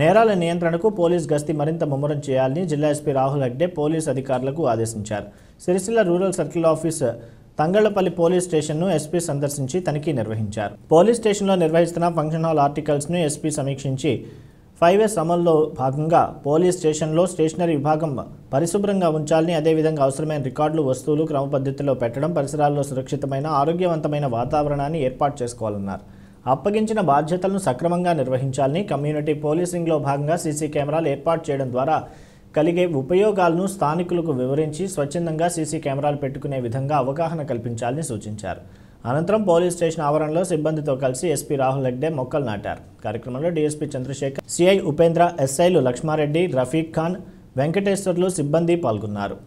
నేరాల నియంత్రణకు పోలీస్ గస్తీ మరింత ముమ్మరం చేయాలని జిల్లా ఎస్పీ రాహుల్ హెగ్డే పోలీస్ అధికారులకు ఆదేశించారు Sircilla rural circle office Thangallapalli police స్టేషన్ను ఎస్పీ సందర్శించి తనిఖీ నిర్వహించారు పోలీస్ స్టేషన్లో నిర్వహిస్తున్న ఫంక్షన్ హాల్ ఆర్టికల్స్ను ఎస్పీ సమీక్షించి ఫైవ్ ఎస్ అమల్లో భాగంగా పోలీస్ స్టేషన్లో స్టేషనరీ విభాగం పరిశుభ్రంగా ఉంచాలని అదేవిధంగా అవసరమైన రికార్డులు వస్తువులు క్రమపద్ధతిలో పెట్టడం పరిసరాల్లో సురక్షితమైన ఆరోగ్యవంతమైన వాతావరణాన్ని ఏర్పాటు చేసుకోవాలన్నారు అప్పగించిన బాధ్యతలను సక్రమంగా నిర్వహించాలని కమ్యూనిటీ పోలీసింగ్లో భాగంగా సీసీ కెమెరాలు ఏర్పాటు చేయడం ద్వారా కలిగే ఉపయోగాలను స్థానికులకు వివరించి స్వచ్ఛందంగా సీసీ కెమెరాలు పెట్టుకునే విధంగా అవగాహన కల్పించాలని సూచించారు అనంతరం పోలీస్ స్టేషన్ ఆవరణలో సిబ్బందితో కలిసి ఎస్పీ రాహుల్ హెగ్డే మొక్కలు నాటారు కార్యక్రమంలో డీఎస్పీ చంద్రశేఖర్ సిఐ ఉపేంద్ర ఎస్ఐలు లక్ష్మారెడ్డి రఫీక్ ఖాన్ వెంకటేశ్వర్లు సిబ్బంది పాల్గొన్నారు